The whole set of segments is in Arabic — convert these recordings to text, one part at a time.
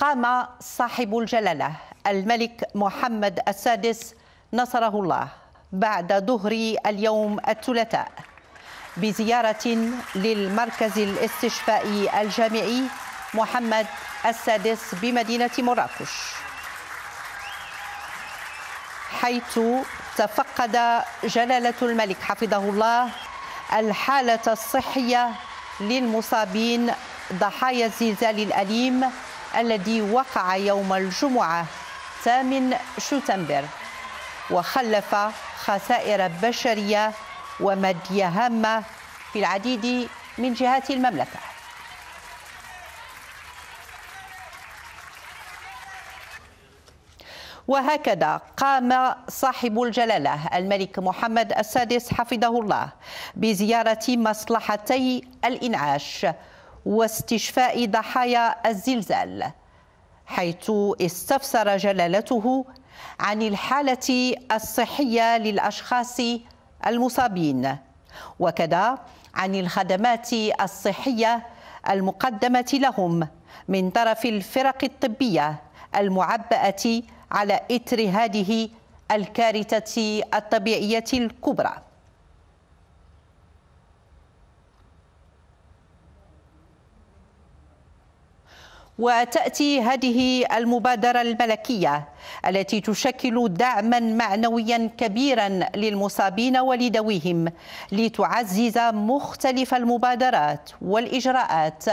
قام صاحب الجلاله الملك محمد السادس نصره الله بعد ظهر اليوم الثلاثاء بزياره للمركز الاستشفائي الجامعي محمد السادس بمدينه مراكش حيث تفقد جلاله الملك حفظه الله الحاله الصحيه للمصابين ضحايا الزلزال الاليم الذي وقع يوم الجمعة 8 شتنبر وخلف خسائر بشرية ومادية هامة في العديد من جهات المملكة وهكذا قام صاحب الجلالة الملك محمد السادس حفظه الله بزيارة مصلحتي الإنعاش واستشفاء ضحايا الزلزال حيث استفسر جلالته عن الحاله الصحيه للاشخاص المصابين وكذا عن الخدمات الصحيه المقدمه لهم من طرف الفرق الطبيه المعباه على اثر هذه الكارثه الطبيعيه الكبرى وتأتي هذه المبادرة الملكية التي تشكل دعما معنويا كبيرا للمصابين ولذويهم لتعزز مختلف المبادرات والإجراءات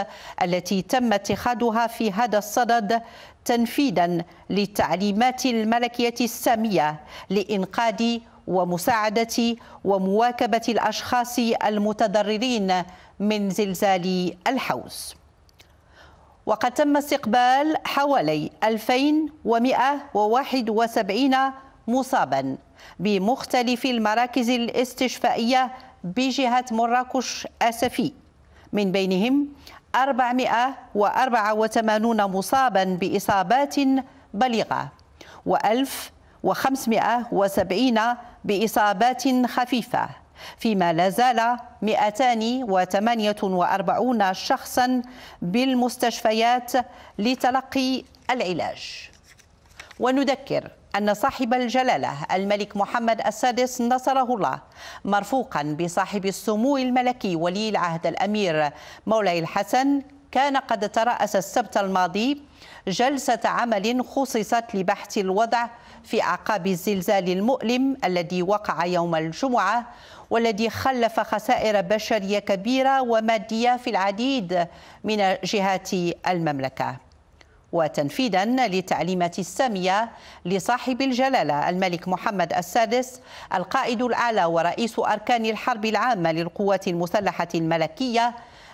التي تم اتخاذها في هذا الصدد تنفيذا للتعليمات الملكية السامية لإنقاذ ومساعدة ومواكبة الأشخاص المتضررين من زلزال الحوز وقد تم استقبال حوالي 2171 مصابا بمختلف المراكز الاستشفائية بجهة مراكش أسفي من بينهم 484 مصابا بإصابات بليغة و1570 بإصابات خفيفة فيما لا زال 248 شخصا بالمستشفيات لتلقي العلاج ونذكر أن صاحب الجلالة الملك محمد السادس نصره الله مرفوقا بصاحب السمو الملكي ولي العهد الأمير مولاي الحسن كان قد ترأس السبت الماضي جلسة عمل خصصت لبحث الوضع في أعقاب الزلزال المؤلم الذي وقع يوم الجمعة والذي خلف خسائر بشرية كبيرة ومادية في العديد من جهات المملكة وتنفيذا للتعليمات الساميه لصاحب الجلاله الملك محمد السادس القائد الاعلى ورئيس اركان الحرب العامه للقوات المسلحه الملكيه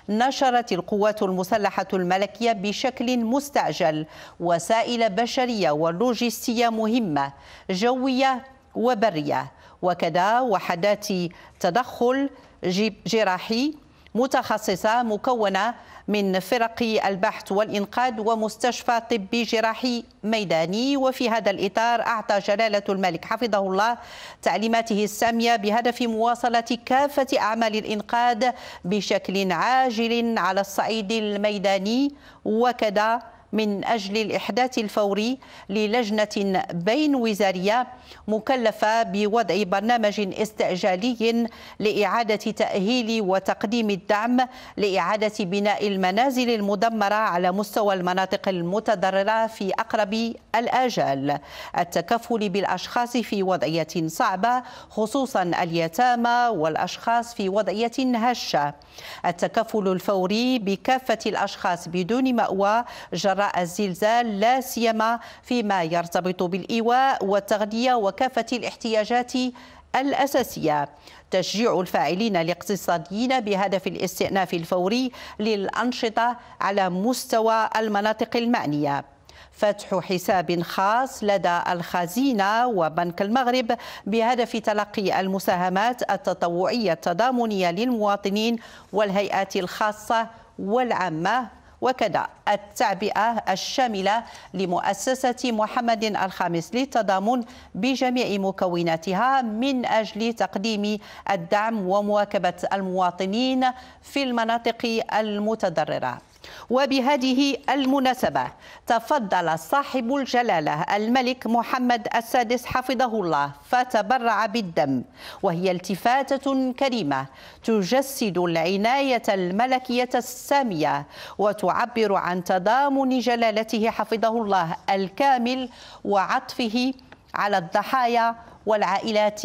نشرت القوات المسلحة الملكية بشكل مستعجل وسائل بشرية ولوجستية مهمة جوية وبرية وكذا وحدات تدخل جراحي متخصصة مكونة من فرق البحث والإنقاذ ومستشفى طبي جراحي ميداني وفي هذا الإطار أعطى جلالة الملك حفظه الله تعليماته السامية بهدف مواصلة كافة أعمال الإنقاذ بشكل عاجل على الصعيد الميداني وكذا من أجل الإحداث الفوري للجنة بين وزارية مكلفة بوضع برنامج استعجالي لإعادة تأهيل وتقديم الدعم لإعادة بناء المنازل المدمرة على مستوى المناطق المتضررة في أقرب الآجال التكفل بالأشخاص في وضعية صعبة خصوصا اليتامى والأشخاص في وضعية هشة التكفل الفوري بكافة الأشخاص بدون مأوى جراء الزلزال لا سيما فيما يرتبط بالإيواء والتغذية وكافة الاحتياجات الأساسية تشجيع الفاعلين الاقتصاديين بهدف الاستئناف الفوري للأنشطة على مستوى المناطق المعنية فتح حساب خاص لدى الخزينة وبنك المغرب بهدف تلقي المساهمات التطوعية التضامنية للمواطنين والهيئات الخاصة والعامة وكذا التعبئة الشاملة لمؤسسة محمد الخامس للتضامن بجميع مكوناتها من أجل تقديم الدعم ومواكبة المواطنين في المناطق المتضررة وبهذه المناسبة تفضل صاحب الجلالة الملك محمد السادس حفظه الله فتبرع بالدم وهي التفاتة كريمة تجسد العناية الملكية السامية وتعبر عن تضامن جلالته حفظه الله الكامل وعطفه على الضحايا والعائلات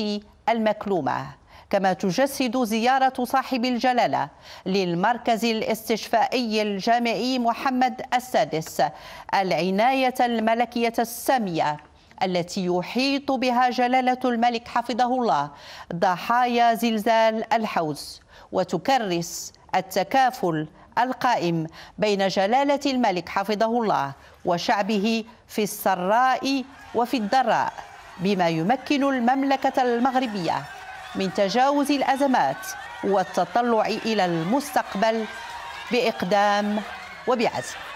المكلومه كما تجسد زيارة صاحب الجلالة للمركز الاستشفائي الجامعي محمد السادس العناية الملكية السامية التي يحيط بها جلالة الملك حفظه الله ضحايا زلزال الحوز وتكرس التكافل القائم بين جلالة الملك حفظه الله وشعبه في السراء وفي الضراء بما يمكن المملكة المغربية من تجاوز الأزمات والتطلع إلى المستقبل بإقدام وبعزم